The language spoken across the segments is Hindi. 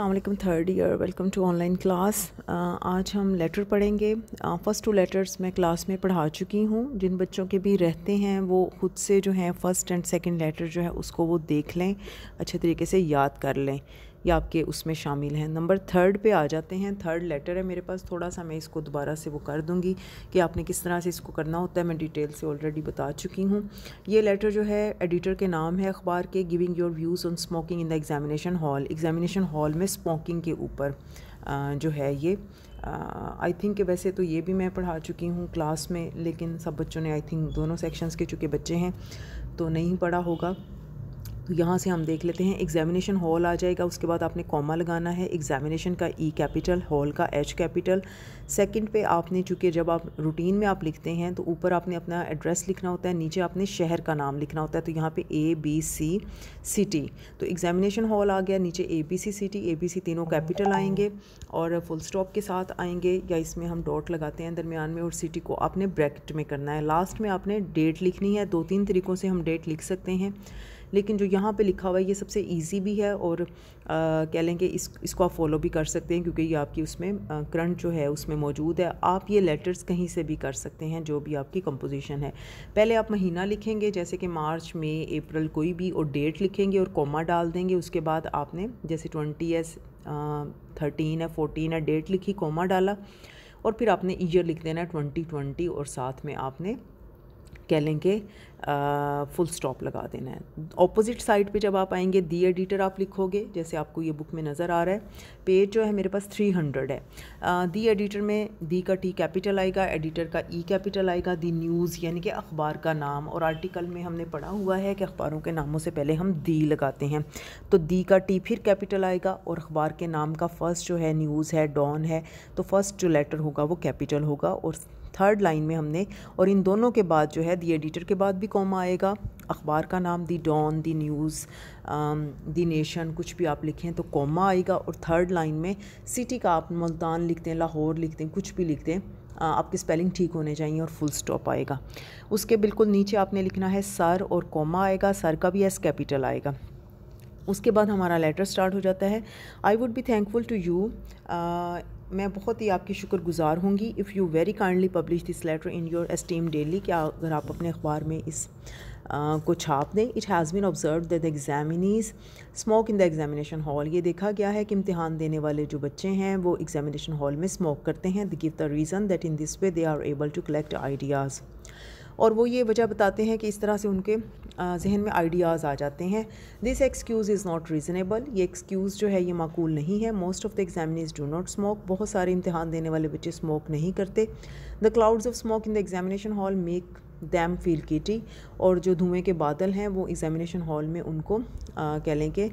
अल्लाम third year welcome to online class आज हम लेटर पढ़ेंगे फ़र्स्ट टू लेटर्स मैं क्लास में पढ़ा चुकी हूँ जिन बच्चों के भी रहते हैं वो खुद से जो है फ़र्स्ट एंड सेकंड लेटर जो है उसको वो देख लें अच्छे तरीके से याद कर लें या आपके उसमें शामिल हैं नंबर थर्ड पे आ जाते हैं थर्ड लेटर है मेरे पास थोड़ा सा मैं इसको दोबारा से वो कर दूँगी कि आपने किस तरह से इसको करना होता है मैं डिटेल से ऑलरेडी बता चुकी हूँ ये लेटर जो है एडिटर के नाम है अखबार के giving your views on smoking in the examination hall examination hall में स्मोकिंग के ऊपर जो है ये आई थिंक वैसे तो ये भी मैं पढ़ा चुकी हूँ क्लास में लेकिन सब बच्चों ने आई थिंक दोनों सेक्शंस के चूँकि बच्चे हैं तो नहीं पढ़ा होगा तो यहाँ से हम देख लेते हैं एग्जामिनेशन हॉल आ जाएगा उसके बाद आपने कॉमा लगाना है एग्जामिनेशन का ई कैपिटल हॉल का एच कैपिटल सेकंड पे आपने चूँकि जब आप रूटीन में आप लिखते हैं तो ऊपर आपने अपना एड्रेस लिखना होता है नीचे आपने शहर का नाम लिखना होता है तो यहाँ पे ए बी सी सिटी तो एग्जामिनेशन हॉल आ गया नीचे A B C city A B C तीनों कैपिटल आएंगे और फुल स्टॉप के साथ आएंगे या इसमें हम डॉट लगाते हैं दरमियान में और सिटी को आपने ब्रैकेट में करना है लास्ट में आपने डेट लिखनी है दो तीन तरीक़ों से हम डेट लिख सकते हैं लेकिन जो यहाँ पे लिखा हुआ है ये सबसे इजी भी है और कह लें कि इस इसको आप फॉलो भी कर सकते हैं क्योंकि ये आपकी उसमें करंट जो है उसमें मौजूद है आप ये लेटर्स कहीं से भी कर सकते हैं जो भी आपकी कंपोजिशन है पहले आप महीना लिखेंगे जैसे कि मार्च मई अप्रैल कोई भी और डेट लिखेंगे और कॉमा डाल देंगे उसके बाद आपने जैसे ट्वेंटी है थर्टीन है फोर्टीन है डेट लिखी कॉमा डाला और फिर आपने ईयर लिख देना है ट्वेंटी ट्वेंटी और साथ में आपने कह लें कि फुल स्टॉप लगा देना है ऑपोजिट साइड पे जब आप आएंगे दी एडिटर आप लिखोगे जैसे आपको ये बुक में नज़र आ रहा है पेज जो है मेरे पास 300 है दी एडिटर में दी का टी कैपिटल आएगा एडिटर का ई e कैपिटल आएगा दी न्यूज़ यानी कि अखबार का नाम और आर्टिकल में हमने पढ़ा हुआ है कि अखबारों के नामों से पहले हम दी लगाते हैं तो दी का टी फिर कैपिटल आएगा और अखबार के नाम का फ़र्स्ट जो है न्यूज़ है डॉन है तो फर्स्ट जो लेटर होगा वो कैपिटल होगा और थर्ड लाइन में हमने और इन दोनों के बाद जो है दी एडिटर के बाद भी कॉमा आएगा अखबार का नाम the Dawn the News the Nation कुछ भी आप लिखें तो कॉमा आएगा और थर्ड लाइन में सिटी का आप मुल्तान लिखते हैं लाहौर लिखते हैं कुछ भी लिखते हैं आपकी स्पेलिंग ठीक होने चाहिए और फुल स्टॉप आएगा उसके बिल्कुल नीचे आपने लिखना है सर और कॉमा आएगा सर का भी एस कैपिटल आएगा उसके बाद हमारा लेटर स्टार्ट हो जाता है I would be thankful to you मैं बहुत ही आपकी शुक्रगुजार होंगी if you very kindly publish this letter in your esteem daily क्या अगर आप अपने अखबार में इस आ, को छाप दें it has been observe that the examinees smoke in the examination hall ये देखा गया है कि इम्तहान देने वाले जो बच्चे हैं वो एग्जामिनेशन हॉल में स्मोक करते हैं they give the reason that in this way they are able to collect ideas और वो ये वजह बताते हैं कि इस तरह से उनके जहन में आइडियाज़ आ जाते हैं this excuse is not reasonable ये एक्सक्यूज़ जो है ये माकूल नहीं है most of the examinees do not smoke बहुत सारे इम्तहान देने वाले बच्चे स्मोक नहीं करते the clouds of smoke in the examination hall make them feel giddy और जो धुएँ के बादल हैं वो एग्ज़ामिनेशन हॉल में उनको कह लें कि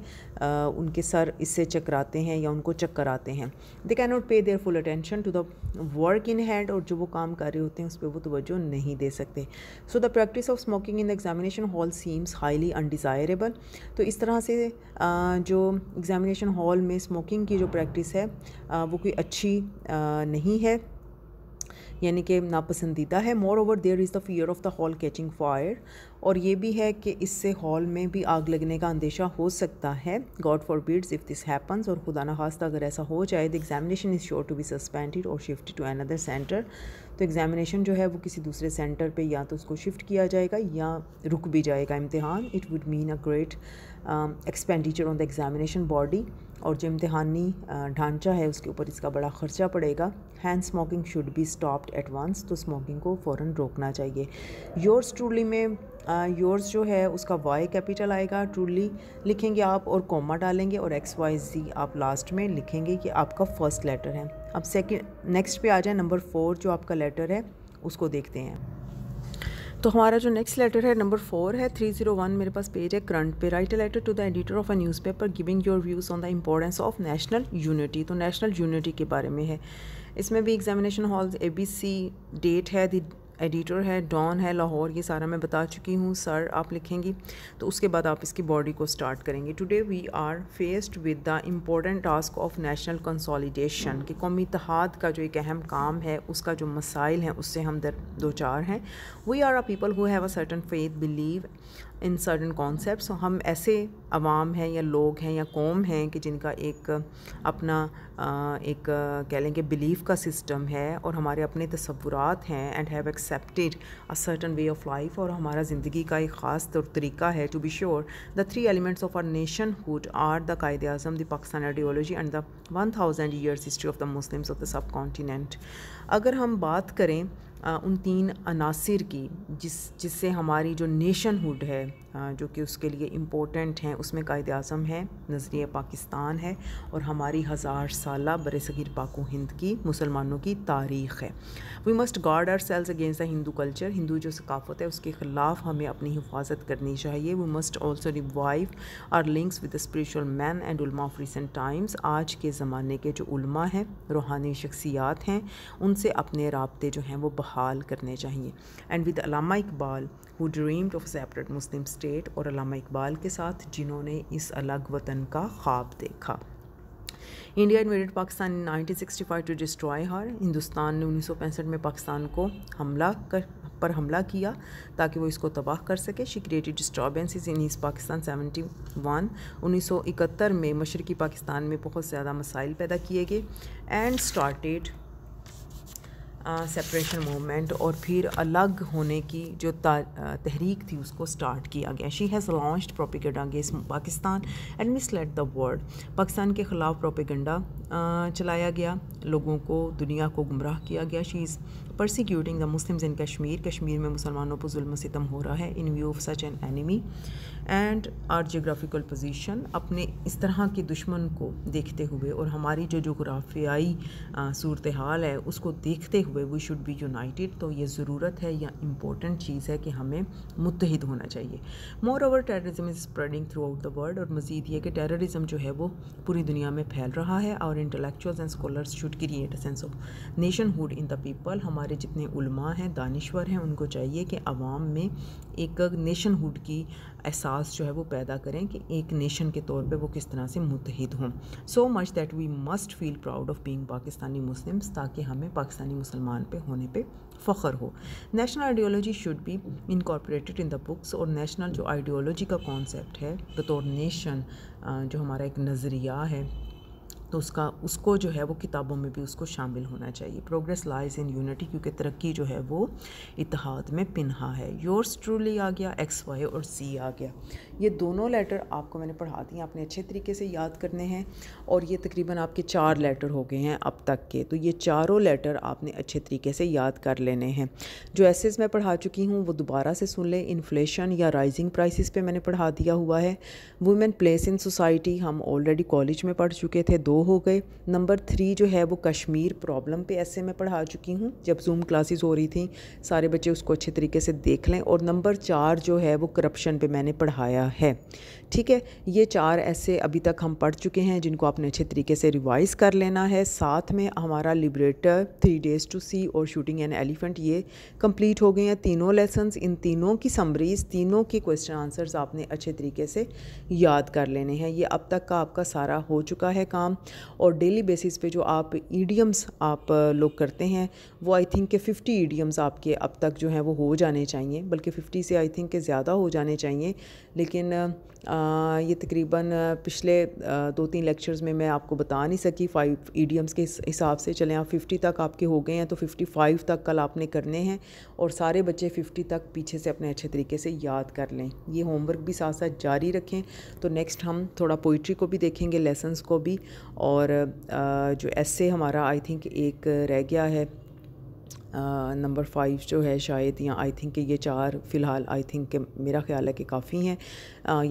उनके सर इससे चकराते हैं या उनको चक्कर आते हैं they can not pay their full attention to the work in hand और जो वो काम कर रहे होते हैं उस पर वो तोज्जो नहीं दे सकते so the practice of smoking in the examination hall seems highly undesirable तो इस तरह से जो एग्ज़ामिनेशन हॉल में स्मोकिंग की जो प्रैक्टिस है वो कोई अच्छी नहीं है यानी कि नापसंदीदा है moreover there is the fear of the hall catching fire और ये भी है कि इससे हॉल में भी आग लगने का अंदेशा हो सकता है God forbid if this happens और खुदा ना खास्ता अगर ऐसा हो जाए the examination is sure to be suspended और शिफ्ट टू अनदर सेंटर तो एग्ज़ामिनेशन जो है वो किसी दूसरे सेंटर पे या तो उसको शिफ्ट किया जाएगा या रुक भी जाएगा इम्तहान it would mean a great expenditure on the examination body और जो इम्तहानी uh, ढांचा है उसके ऊपर इसका बड़ा ख़र्चा पड़ेगा hence smoking should be stopped advance तो स्मोकिंग को फ़ौर रोकना चाहिए योर स्ट्रूली में योर्स जो है उसका वाई कैपिटल आएगा ट्रूली लिखेंगे आप और कॉमा डालेंगे और एक्स वाई जी आप लास्ट में लिखेंगे कि आपका फर्स्ट लेटर है अब सेकेंड नेक्स्ट पे आ जाए नंबर फोर जो आपका लेटर है उसको देखते हैं तो हमारा जो नेक्स्ट लेटर है नंबर फोर है थ्री जीरो वन मेरे पास पेज है करंट पे write a letter to the editor of a newspaper giving your views on the importance of national unity तो नेशनल यूनिटी के बारे में है इसमें भी examination hall A B C date है दी एडिटर है डॉन है लाहौर ये सारा मैं बता चुकी हूँ सर आप लिखेंगी तो उसके बाद आप इसकी बॉडी को स्टार्ट करेंगे today we are faced with the important task of national consolidation कि कौमी इतिहाद का जो एक अहम काम है उसका जो मसाइल हैं उससे हम दर दो चार हैं we are a people who have a certain faith believe in certain concept हम ऐसे आवाम हैं या लोग हैं या कौम हैं कि जिनका एक अपना एक कह लेंगे बिलीफ का सिस्टम है और हमारे अपने तस्वुरात हैं and have accepted a certain way of life और हमारा ज़िंदगी का एक ख़ास तौर तरीका है to be sure the three elements of our nationhood are the Quaid Azam the Pakistan ideology and the one thousand years history of the Muslims of the subcontinent अगर हम बात करें उन तीन अनासर की जिस जिससे हमारी जो नेशनहुड है जो कि उसके लिए इम्पोर्टेंट हैं उसमें कायद अजम है नज़रिया पाकिस्तान है और हमारी हज़ार साल बर सग़ीर पाको हिंद की मुसलमानों की तारीख़ है we must guard ourselves against the Hindu culture हिंदू जो सकाफत है उसके ख़िलाफ़ हमें अपनी हिफाजत करनी चाहिए we must also revive our links with spiritual men and of recent times आज के ज़माने के जो उलमा हैं रूहानी शख्सियात हैं उनसे अपने रबते जो हैं वो बहाल करने चाहिए and with Allama Iqbal who dreamed of separate Muslim state और अलामा इकबाल के साथ जिन्होंने इस अलग वतन का ख्वाब देखा India invaded Pakistan in 1965 to destroy her Hindustan ने उन्नीस में पाकिस्तान को हमला कर पर हमला किया ताकि वो इसको तबाह कर सके she created disturbance in East Pakistan 71 1971 में मशरकी पाकिस्तान में बहुत ज़्यादा मसाइल पैदा किए गए एंड स्टार्टेड सेपरेशन मूवमेंट और फिर अलग होने की जो तहरीक थी उसको स्टार्ट किया गया she has launch propaganda against Pakistan and misled the world Pakistan के ख़िलाफ़ प्रोपीगेंडा चलाया गया लोगों को दुनिया को गुमराह किया गया she is persecuting the Muslims in Kashmir Kashmir में मुसलमानों पर जुल्म सितम हो रहा है in view of such an enemy and our geographical position अपने इस तरह के दुश्मन को देखते हुए और हमारी जो जोग्राफियाई सूरत हाल है उसको देखते हुए we we should be united तो ये ज़रूरत है या इम्पोर्टेंट चीज़ है कि हमें मुतहद होना चाहिए moreover terrorism is spreading throughout the world और मज़ीद ये कि टेररिज्म जो है वो पूरी दुनिया में फैल रहा है और intellectuals and scholars should create a sense of nationhood in the people हमारे जितने उलमा हैं दानश्वर हैं उनको चाहिए कि आवाम में एक नेशन हुड की एहसास जो है वो पैदा करें कि एक नेशन के तौर पे वो किस तरह से मुतहद हों so much that we must feel proud of being Pakistani Muslims ताकि हमें पाकिस्तानी मुसलमान पे होने पे फ़ख्र हो national ideology should be incorporated in the books और नेशनल जो आइडियोलॉजी का कॉन्सेप्ट है बतौर नेशन जो हमारा एक नज़रिया है तो उसका उसको जो है वो किताबों में भी उसको शामिल होना चाहिए प्रोग्रेस लाइज इन यूनिटी क्योंकि तरक्की जो है वो इतिहाद में पिनहा है योर्स ट्रूली आ गया एक्स वाई और सी आ गया ये दोनों लेटर आपको मैंने पढ़ा दिए आपने अच्छे तरीके से याद करने हैं और ये तकरीबन आपके चार लेटर हो गए हैं अब तक के तो ये चारों लेटर आपने अच्छे तरीके से याद कर लेने हैं जो एसेज मैं पढ़ा चुकी हूँ वो दोबारा से सुन लें इन्फ्लेशन या राइजिंग प्राइसिस पर मैंने पढ़ा दिया हुआ है वुमेन प्लेस इन सोसाइटी हम ऑलरेडी कॉलेज में पढ़ चुके थे दो दो हो गए नंबर थ्री जो है वो कश्मीर प्रॉब्लम पे ऐसे मैं पढ़ा चुकी हूँ जब जूम क्लासेस हो रही थी सारे बच्चे उसको अच्छे तरीके से देख लें और नंबर चार जो है वो करप्शन पे मैंने पढ़ाया है ठीक है ये चार ऐसे अभी तक हम पढ़ चुके हैं जिनको आपने अच्छे तरीके से रिवाइज़ कर लेना है साथ में हमारा liberator three days to see और शूटिंग एन एलिफेंट ये कम्प्लीट हो गए हैं तीनों लेसन इन तीनों की समरीज तीनों के क्वेश्चन आंसर्स आपने अच्छे तरीके से याद कर लेने हैं ये अब तक का आपका सारा हो चुका है काम और डेली बेसिस पे जो आप ईडियम्स आप लोग करते हैं वो आई थिंक के 50 ईडियम्स आपके अब तक जो हैं वो हो जाने चाहिए बल्कि 50 से आई थिंक के ज़्यादा हो जाने चाहिए लेकिन आ, ये तकरीबन पिछले दो तीन लेक्चर्स में मैं आपको बता नहीं सकी फाइव ईडियम्स के हिसाब से चलें आप फिफ्टी तक आपके हो गए हैं तो फिफ्टी फाइव तक कल आपने करने हैं और सारे बच्चे फिफ्टी तक पीछे से अपने अच्छे तरीके से याद कर लें ये होमवर्क भी साथ साथ जारी रखें तो नेक्स्ट हम थोड़ा पोइट्री को भी देखेंगे लेसन्स को भी और जो ऐसे हमारा आई थिंक एक रह गया है नंबर फाइव जो है शायद या आई थिंक ये चार फ़िलहाल आई थिंक मेरा ख्याल है कि काफ़ी हैं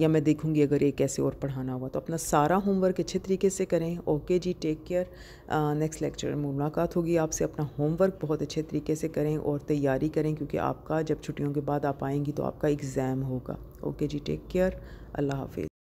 या मैं देखूँगी अगर एक ऐसे और पढ़ाना हुआ तो अपना सारा होमवर्क अच्छे तरीके से करें okay ji take care next lecture में मुलाकात होगी आपसे अपना होमवर्क बहुत अच्छे तरीके से करें और तैयारी करें क्योंकि आपका जब छुट्टियों के बाद आप आएँगी तो आपका एग्ज़ाम होगा okay ji take care Allah हाफिज़